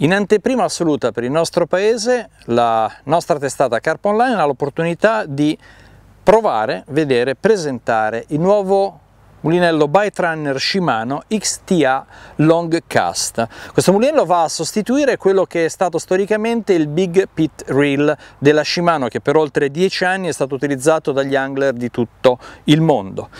In anteprima assoluta per il nostro paese, la nostra testata Carp Online ha l'opportunità di provare, vedere, presentare il nuovo mulinello Bite Runner Shimano XTA Long Cast. Questo mulinello va a sostituire quello che è stato storicamente il Big Pit Reel della Shimano che per oltre dieci anni è stato utilizzato dagli angler di tutto il mondo.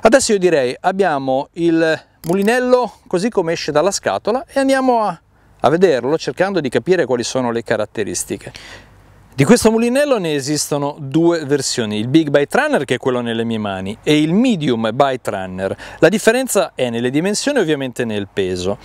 Adesso io direi abbiamo il mulinello così come esce dalla scatola e andiamo a a vederlo cercando di capire quali sono le caratteristiche. Di questo mulinello ne esistono due versioni, il Big Bite Runner che è quello nelle mie mani e il Medium Bite Runner. La differenza è nelle dimensioni e ovviamente nel peso.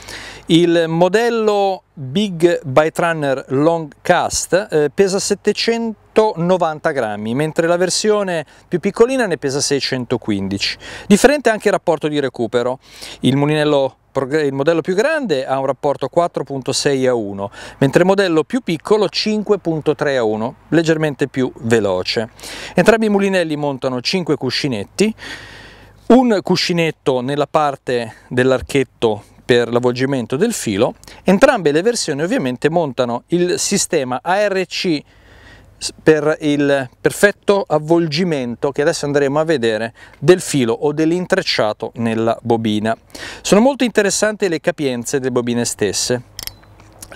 Il modello Big Bite Runner Long Cast eh, pesa 790 grammi, mentre la versione più piccolina ne pesa 615. Differente anche il rapporto di recupero. Il mulinello il modello più grande ha un rapporto 4.6 a 1, mentre il modello più piccolo 5.3 a 1, leggermente più veloce. Entrambi i mulinelli montano 5 cuscinetti, un cuscinetto nella parte dell'archetto per l'avvolgimento del filo. Entrambe le versioni ovviamente montano il sistema ARC per il perfetto avvolgimento che adesso andremo a vedere del filo o dell'intrecciato nella bobina. Sono molto interessanti le capienze delle bobine stesse.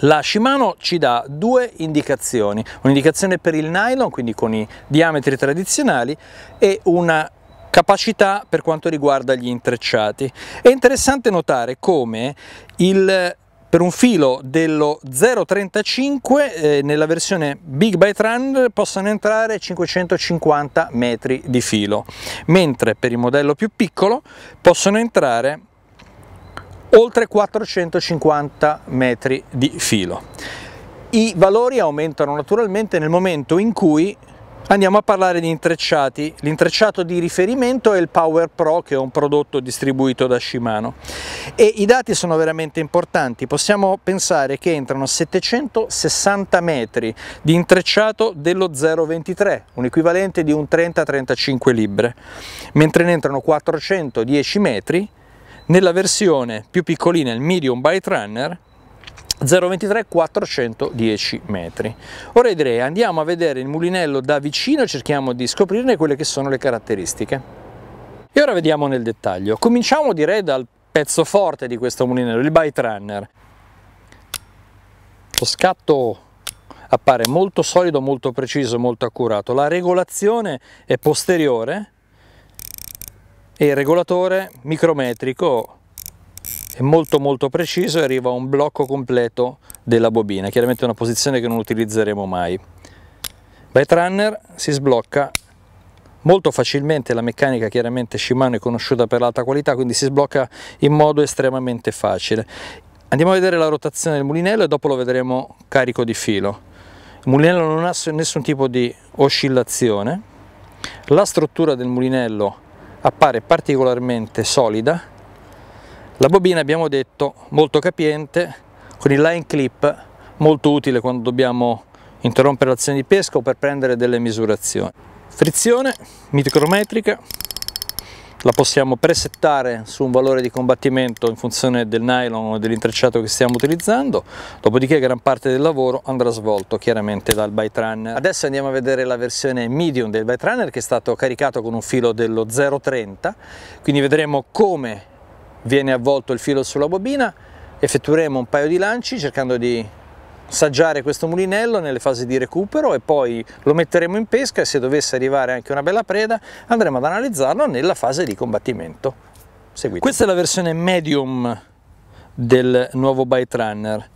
La Shimano ci dà due indicazioni, un'indicazione per il nylon, quindi con i diametri tradizionali, e una capacità per quanto riguarda gli intrecciati. È interessante notare come il per un filo dello 0,35 eh, nella versione Big Bite Run possano entrare 550 metri di filo, mentre per il modello più piccolo possono entrare oltre 450 metri di filo. I valori aumentano naturalmente nel momento in cui Andiamo a parlare di intrecciati. L'intrecciato di riferimento è il Power Pro che è un prodotto distribuito da Shimano e i dati sono veramente importanti. Possiamo pensare che entrano 760 metri di intrecciato dello 0,23, un equivalente di un 30-35 libre, mentre ne entrano 410 metri nella versione più piccolina, il Medium Bite Runner, 0,23 410 metri. Ora direi andiamo a vedere il mulinello da vicino e cerchiamo di scoprirne quelle che sono le caratteristiche. E ora vediamo nel dettaglio. Cominciamo direi dal pezzo forte di questo mulinello, il bite runner. Lo scatto appare molto solido, molto preciso, molto accurato. La regolazione è posteriore e il regolatore micrometrico è molto molto preciso e arriva a un blocco completo della bobina, chiaramente una posizione che non utilizzeremo mai. Byte Runner si sblocca molto facilmente, la meccanica chiaramente Shimano è conosciuta per l'alta qualità, quindi si sblocca in modo estremamente facile. Andiamo a vedere la rotazione del mulinello e dopo lo vedremo carico di filo. Il mulinello non ha nessun tipo di oscillazione, la struttura del mulinello appare particolarmente solida la bobina abbiamo detto molto capiente con il line clip molto utile quando dobbiamo interrompere l'azione di pesca o per prendere delle misurazioni. Frizione micrometrica la possiamo presettare su un valore di combattimento in funzione del nylon o dell'intrecciato che stiamo utilizzando, dopodiché gran parte del lavoro andrà svolto chiaramente dal bite runner. Adesso andiamo a vedere la versione medium del bite runner che è stato caricato con un filo dello 0,30, quindi vedremo come viene avvolto il filo sulla bobina, effettueremo un paio di lanci cercando di saggiare questo mulinello nelle fasi di recupero e poi lo metteremo in pesca e se dovesse arrivare anche una bella preda andremo ad analizzarlo nella fase di combattimento. Seguite. Questa è la versione medium del nuovo bite runner.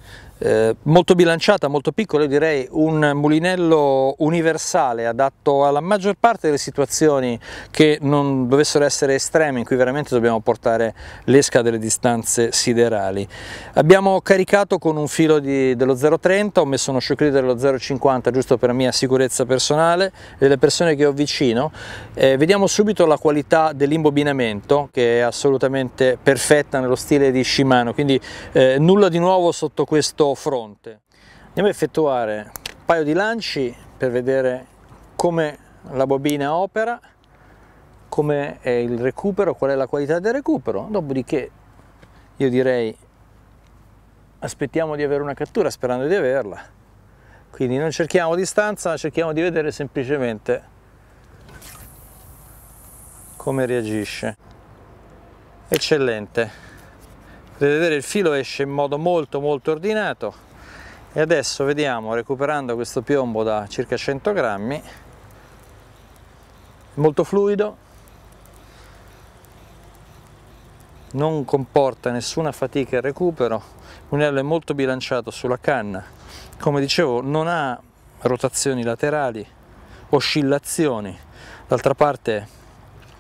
Eh, molto bilanciata, molto piccola, io direi un mulinello universale adatto alla maggior parte delle situazioni che non dovessero essere estreme in cui veramente dobbiamo portare l'esca delle distanze siderali. Abbiamo caricato con un filo di, dello 0,30, ho messo uno shock dello 0,50 giusto per mia sicurezza personale delle persone che ho vicino. Eh, vediamo subito la qualità dell'imbobinamento che è assolutamente perfetta nello stile di Shimano, quindi eh, nulla di nuovo sotto questo fronte. Andiamo a effettuare un paio di lanci per vedere come la bobina opera, come è il recupero, qual è la qualità del recupero, dopodiché io direi aspettiamo di avere una cattura sperando di averla, quindi non cerchiamo distanza, cerchiamo di vedere semplicemente come reagisce. Eccellente potete vedere il filo esce in modo molto molto ordinato e adesso vediamo recuperando questo piombo da circa 100 grammi molto fluido non comporta nessuna fatica al recupero l'unello è molto bilanciato sulla canna come dicevo non ha rotazioni laterali oscillazioni d'altra parte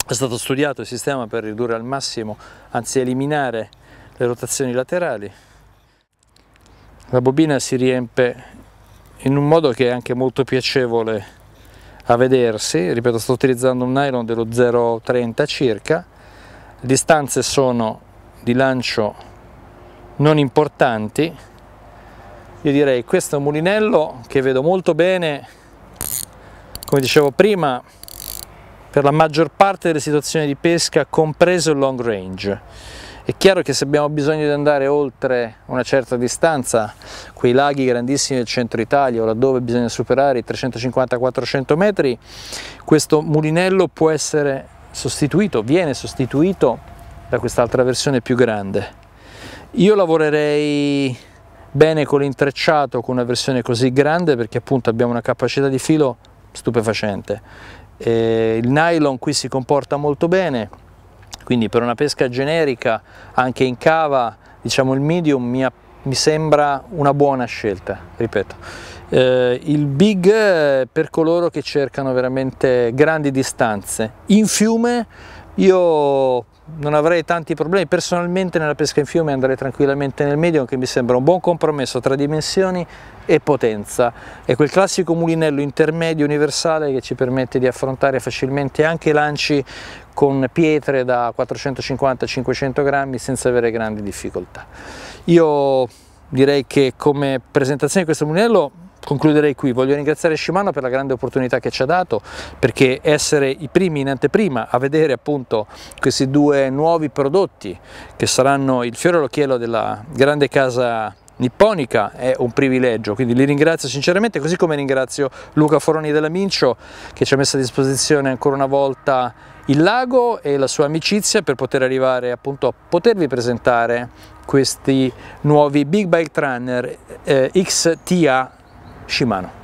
è stato studiato il sistema per ridurre al massimo anzi eliminare le rotazioni laterali. La bobina si riempie in un modo che è anche molto piacevole a vedersi, ripeto sto utilizzando un nylon dello 0,30 circa, le distanze sono di lancio non importanti, io direi questo è un mulinello che vedo molto bene, come dicevo prima, per la maggior parte delle situazioni di pesca, compreso il long range. È chiaro che se abbiamo bisogno di andare oltre una certa distanza, quei laghi grandissimi del centro Italia o laddove bisogna superare i 350-400 metri, questo mulinello può essere sostituito, viene sostituito da quest'altra versione più grande. Io lavorerei bene con l'intrecciato con una versione così grande perché appunto abbiamo una capacità di filo stupefacente. E il nylon qui si comporta molto bene, quindi per una pesca generica, anche in cava, diciamo il medium mi, mi sembra una buona scelta, ripeto. Eh, il big per coloro che cercano veramente grandi distanze. In fiume io non avrei tanti problemi, personalmente nella pesca in fiume andrei tranquillamente nel medium che mi sembra un buon compromesso tra dimensioni e potenza. È quel classico mulinello intermedio universale che ci permette di affrontare facilmente anche lanci con pietre da 450-500 grammi senza avere grandi difficoltà. Io direi che come presentazione di questo mulinello concluderei qui, voglio ringraziare Shimano per la grande opportunità che ci ha dato perché essere i primi in anteprima a vedere appunto questi due nuovi prodotti che saranno il fiore all'occhiello della grande casa nipponica è un privilegio, quindi li ringrazio sinceramente, così come ringrazio Luca Foroni della Mincio che ci ha messo a disposizione ancora una volta il lago e la sua amicizia per poter arrivare appunto a potervi presentare questi nuovi Big Bike Runner eh, XTA Shimano.